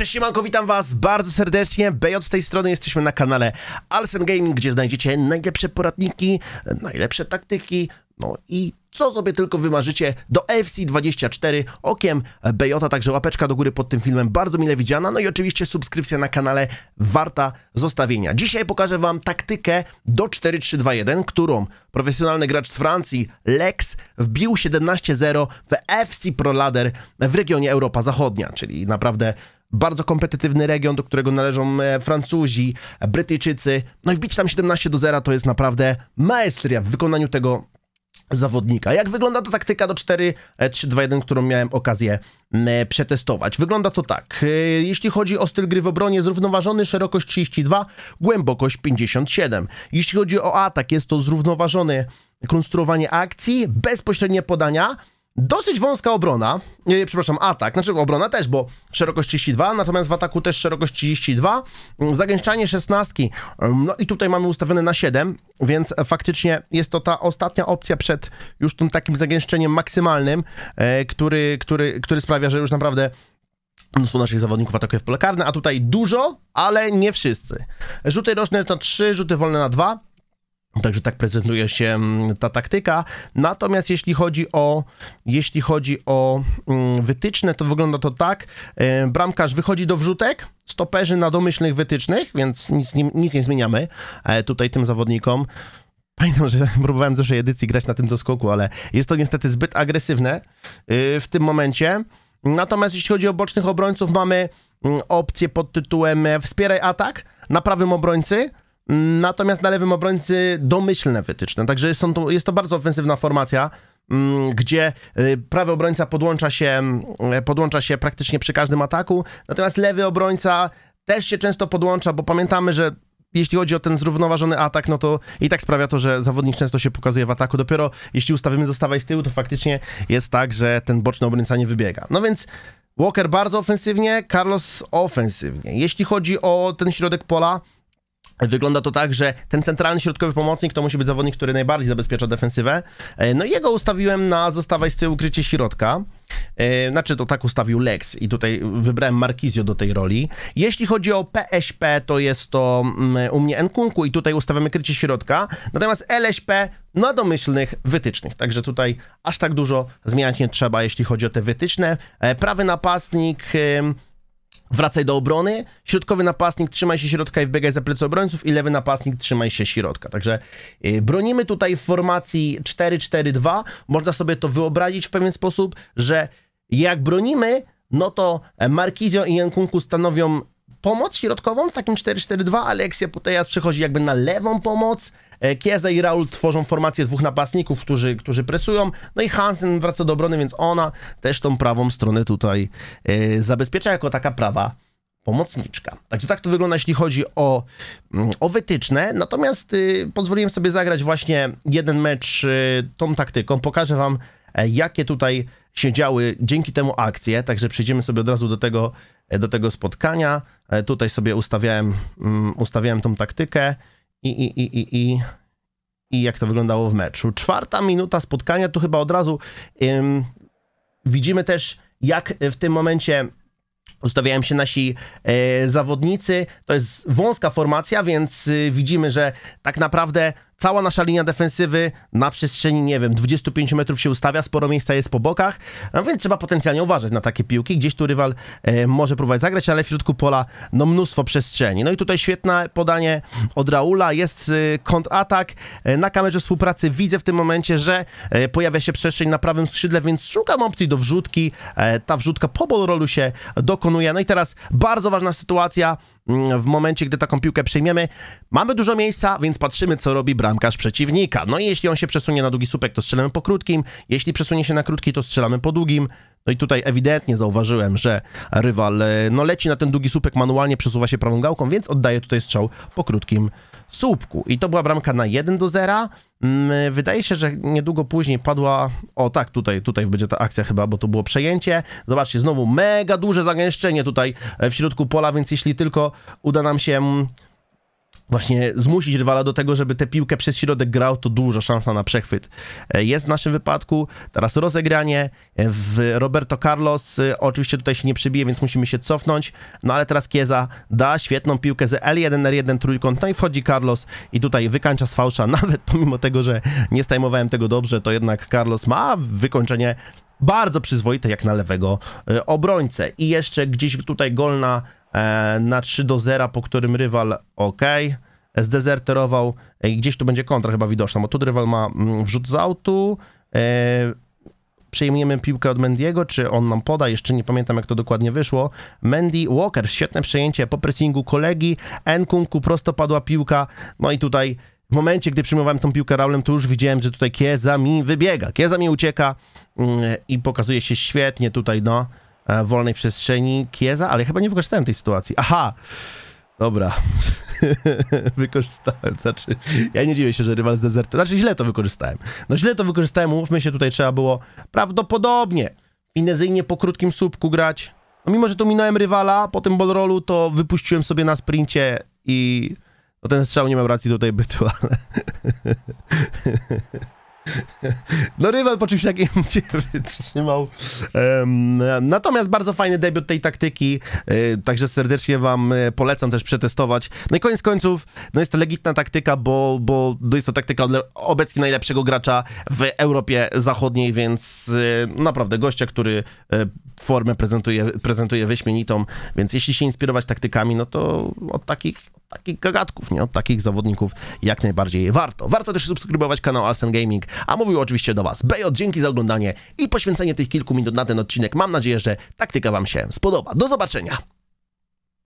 Cześć siemanko, witam was bardzo serdecznie. Bejot z tej strony jesteśmy na kanale Alsen Gaming, gdzie znajdziecie najlepsze poradniki, najlepsze taktyki, no i co sobie tylko wymarzycie do FC24 okiem Bejota, także łapeczka do góry pod tym filmem, bardzo mile widziana, no i oczywiście subskrypcja na kanale warta zostawienia. Dzisiaj pokażę Wam taktykę do 4-3-2-1, którą profesjonalny gracz z Francji Lex wbił 17-0 w FC Pro Ladder w regionie Europa Zachodnia, czyli naprawdę bardzo kompetytywny region, do którego należą e, Francuzi, Brytyjczycy. No i wbić tam 17 do 0 to jest naprawdę maestria w wykonaniu tego zawodnika. Jak wygląda ta taktyka do 4-3-2-1, e, którą miałem okazję e, przetestować? Wygląda to tak. Jeśli chodzi o styl gry w obronie, zrównoważony szerokość 32, głębokość 57. Jeśli chodzi o atak, jest to zrównoważone konstruowanie akcji, bezpośrednie podania, Dosyć wąska obrona, nie, nie, przepraszam, atak, znaczy obrona też, bo szerokość 32, natomiast w ataku też szerokość 32, zagęszczanie 16, no i tutaj mamy ustawione na 7, więc faktycznie jest to ta ostatnia opcja przed już tym takim zagęszczeniem maksymalnym, e, który, który, który sprawia, że już naprawdę mnóstwo naszych zawodników atakuje w pole karne, a tutaj dużo, ale nie wszyscy. Rzuty roczne na 3, rzuty wolne na 2, Także tak prezentuje się mm, ta taktyka. Natomiast jeśli chodzi o, jeśli chodzi o mm, wytyczne, to wygląda to tak. E, bramkarz wychodzi do wrzutek, stoperzy na domyślnych wytycznych, więc nic, nic nie zmieniamy e, tutaj tym zawodnikom. Pamiętam, że próbowałem w zeszłej edycji grać na tym doskoku, ale jest to niestety zbyt agresywne e, w tym momencie. Natomiast jeśli chodzi o bocznych obrońców, mamy mm, opcję pod tytułem wspieraj atak na prawym obrońcy. Natomiast na lewym obrońcy domyślne wytyczne. Także jest to, jest to bardzo ofensywna formacja mm, gdzie y, prawy obrońca podłącza się, mm, y, podłącza się praktycznie przy każdym ataku, natomiast lewy obrońca też się często podłącza, bo pamiętamy, że jeśli chodzi o ten zrównoważony atak, no to i tak sprawia to, że zawodnik często się pokazuje w ataku. Dopiero jeśli ustawimy zostawaj z tyłu, to faktycznie jest tak, że ten boczny obrońca nie wybiega. No więc Walker bardzo ofensywnie, Carlos ofensywnie. Jeśli chodzi o ten środek pola, Wygląda to tak, że ten centralny środkowy pomocnik to musi być zawodnik, który najbardziej zabezpiecza defensywę. E, no i jego ustawiłem na zostawaj z tyłu krycie środka. E, znaczy to tak ustawił Lex i tutaj wybrałem Markizio do tej roli. Jeśli chodzi o PSP, to jest to mm, u mnie Nkunku i tutaj ustawiamy krycie środka. Natomiast LSP na domyślnych wytycznych. Także tutaj aż tak dużo zmieniać nie trzeba, jeśli chodzi o te wytyczne. E, prawy napastnik... Wracaj do obrony, środkowy napastnik trzymaj się środka i wbiegaj za plecy obrońców i lewy napastnik trzymaj się środka. Także y, bronimy tutaj w formacji 4-4-2. Można sobie to wyobrazić w pewien sposób, że jak bronimy, no to Markizio i Jankunku stanowią pomoc środkową w takim 4-4-2, ale Putejas przychodzi jakby na lewą pomoc, e, Kieza i Raul tworzą formację dwóch napastników, którzy, którzy presują, no i Hansen wraca do obrony, więc ona też tą prawą stronę tutaj e, zabezpiecza jako taka prawa pomocniczka. Także tak to wygląda, jeśli chodzi o, mm, o wytyczne. Natomiast y, pozwoliłem sobie zagrać właśnie jeden mecz y, tą taktyką. Pokażę wam, e, jakie tutaj się działy dzięki temu akcje. Także przejdziemy sobie od razu do tego, do tego spotkania. E, tutaj sobie ustawiałem, mm, ustawiałem tą taktykę i, i, i, i, i, i jak to wyglądało w meczu. Czwarta minuta spotkania, tu chyba od razu ym, widzimy też, jak w tym momencie ustawiają się nasi e, zawodnicy. To jest wąska formacja, więc y, widzimy, że tak naprawdę cała nasza linia defensywy na przestrzeni, nie wiem, 25 metrów się ustawia, sporo miejsca jest po bokach, więc trzeba potencjalnie uważać na takie piłki. Gdzieś tu rywal e, może próbować zagrać, ale w środku pola no mnóstwo przestrzeni. No i tutaj świetne podanie od Raula, jest e, kontratak. E, na kamerze współpracy widzę w tym momencie, że e, pojawia się przestrzeń na prawym skrzydle, więc szukam opcji do wrzutki. E, ta wrzutka po rolu się dokonuje. No i teraz bardzo ważna sytuacja, w momencie, gdy taką piłkę przyjmiemy. Mamy dużo miejsca, więc patrzymy, co robi bramkarz przeciwnika. No i jeśli on się przesunie na długi słupek, to strzelamy po krótkim. Jeśli przesunie się na krótki, to strzelamy po długim. No i tutaj ewidentnie zauważyłem, że rywal e, no, leci na ten długi słupek, manualnie przesuwa się prawą gałką, więc oddaje tutaj strzał po krótkim słupku. I to była bramka na 1 do 0. Mm, wydaje się, że niedługo później padła. O tak, tutaj, tutaj będzie ta akcja chyba, bo to było przejęcie. Zobaczcie, znowu mega duże zagęszczenie tutaj e, w środku pola, więc jeśli tylko uda nam się mm, właśnie zmusić rywala do tego, żeby tę piłkę przez środek grał, to duża szansa na przechwyt. E, jest w naszym wypadku, teraz rozegranie e, w Roberto Carlos, e, oczywiście tutaj się nie przybije, więc musimy się cofnąć, no ale teraz Kieza da świetną piłkę z L1 R1 trójkąt, no i wchodzi Carlos i tutaj wykańcza z fałsza, nawet pomimo tego, że nie stajmowałem tego dobrze, to jednak Carlos ma wykończenie bardzo przyzwoite jak na lewego obrońcę. I jeszcze gdzieś tutaj golna E, na 3 do 0, po którym rywal ok, zdezerterował, e, gdzieś tu będzie kontra chyba widoczna, bo tu rywal ma mm, wrzut z autu, e, przejmiemy piłkę od Mendiego, czy on nam poda, jeszcze nie pamiętam jak to dokładnie wyszło. Mendy Walker, świetne przejęcie po pressingu kolegi, Nkunku prosto padła piłka, no i tutaj w momencie, gdy przyjmowałem tą piłkę Raulem, to już widziałem, że tutaj Kieza mi wybiega, Kieza mi ucieka mm, i pokazuje się świetnie tutaj, no. E, wolnej przestrzeni Kieza, ale chyba nie wykorzystałem tej sytuacji. Aha! Dobra. wykorzystałem, znaczy ja nie dziwię się, że rywal dezerty, Znaczy źle to wykorzystałem. No źle to wykorzystałem, mówmy się, tutaj trzeba było prawdopodobnie finezyjnie po krótkim słupku grać. No, mimo, że tu minąłem rywala po tym ballrollu, to wypuściłem sobie na sprincie i... No ten strzał nie miał racji tutaj bytu, ale... No rywal po czymś takim się wytrzymał. Um, natomiast bardzo fajny debiut tej taktyki, e, także serdecznie wam e, polecam też przetestować. No i koniec końców, no jest to legitna taktyka, bo, bo no jest to taktyka obecnie najlepszego gracza w Europie Zachodniej, więc e, naprawdę gościa, który formę prezentuje, prezentuje wyśmienitą, więc jeśli się inspirować taktykami, no to od takich, takich gagatków, nie? Od takich zawodników jak najbardziej warto. Warto też subskrybować kanał Alsen Gaming, a mówił oczywiście do Was Bejot, Dzięki za oglądanie i poświęcenie tych kilku minut na ten odcinek. Mam nadzieję, że taktyka Wam się spodoba. Do zobaczenia!